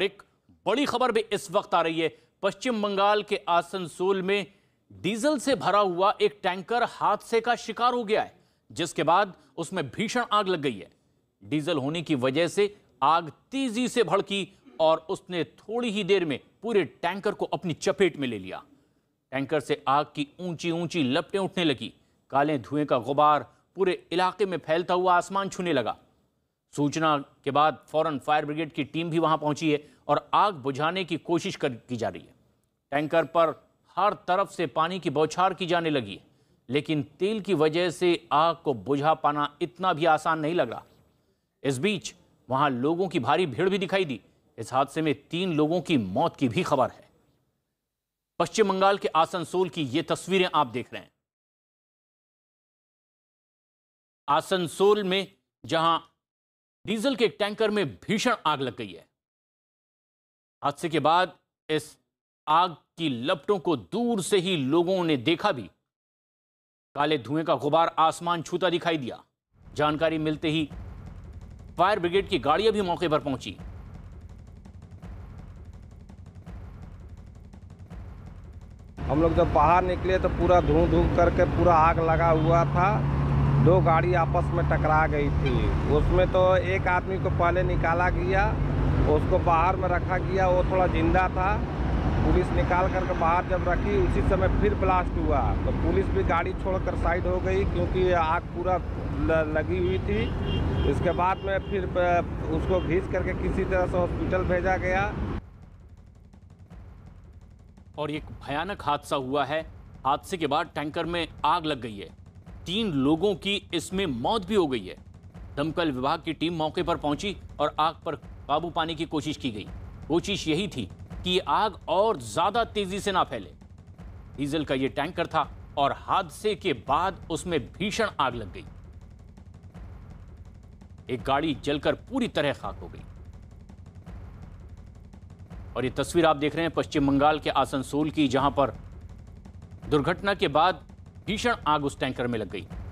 और एक बड़ी खबर भी इस वक्त आ रही है पश्चिम बंगाल के आसनसोल में डीजल से भरा हुआ एक टैंकर हादसे का शिकार हो गया है जिसके बाद उसमें भीषण आग लग गई है डीजल होने की वजह से आग तेजी से भड़की और उसने थोड़ी ही देर में पूरे टैंकर को अपनी चपेट में ले लिया टैंकर से आग की ऊंची ऊंची लपटें उठने लगी काले धुएं का गुबार पूरे इलाके में फैलता हुआ आसमान छूने लगा सूचना के बाद फौरन फायर ब्रिगेड की टीम भी वहां पहुंची है और आग बुझाने की कोशिश कर की जा रही है टैंकर पर हर तरफ से पानी की बौछार की जाने लगी है लेकिन तेल की वजह से आग को बुझा पाना इतना भी आसान नहीं लग रहा इस बीच वहां लोगों की भारी भीड़ भी दिखाई दी इस हादसे में तीन लोगों की मौत की भी खबर है पश्चिम बंगाल के आसनसोल की ये तस्वीरें आप देख रहे हैं आसनसोल में जहां डीजल के टैंकर में भीषण आग लग गई है हादसे के बाद इस आग की लपटों को दूर से ही लोगों ने देखा भी काले धुएं का गुबार आसमान छूता दिखाई दिया जानकारी मिलते ही फायर ब्रिगेड की गाड़ियां भी मौके पर पहुंची हम लोग जब बाहर निकले तो पूरा धूं धूं करके पूरा आग लगा हुआ था दो गाड़ी आपस में टकरा गई थी उसमें तो एक आदमी को पहले निकाला गया उसको बाहर में रखा गया वो थोड़ा जिंदा था पुलिस निकाल करके बाहर जब रखी उसी समय फिर ब्लास्ट हुआ तो पुलिस भी गाड़ी छोड़कर साइड हो गई क्योंकि आग पूरा लगी हुई थी इसके बाद में फिर उसको घिस करके किसी तरह से हॉस्पिटल भेजा गया और एक भयानक हादसा हुआ है हादसे के बाद टैंकर में आग लग गई है तीन लोगों की इसमें मौत भी हो गई है दमकल विभाग की टीम मौके पर पहुंची और आग पर काबू पाने की कोशिश की गई कोशिश यही थी कि आग और ज्यादा तेजी से ना फैले डीजल का यह टैंकर था और हादसे के बाद उसमें भीषण आग लग गई एक गाड़ी जलकर पूरी तरह खाक हो गई और ये तस्वीर आप देख रहे हैं पश्चिम बंगाल के आसनसोल की जहां पर दुर्घटना के बाद भीषण आग उस टैंकर में लग गई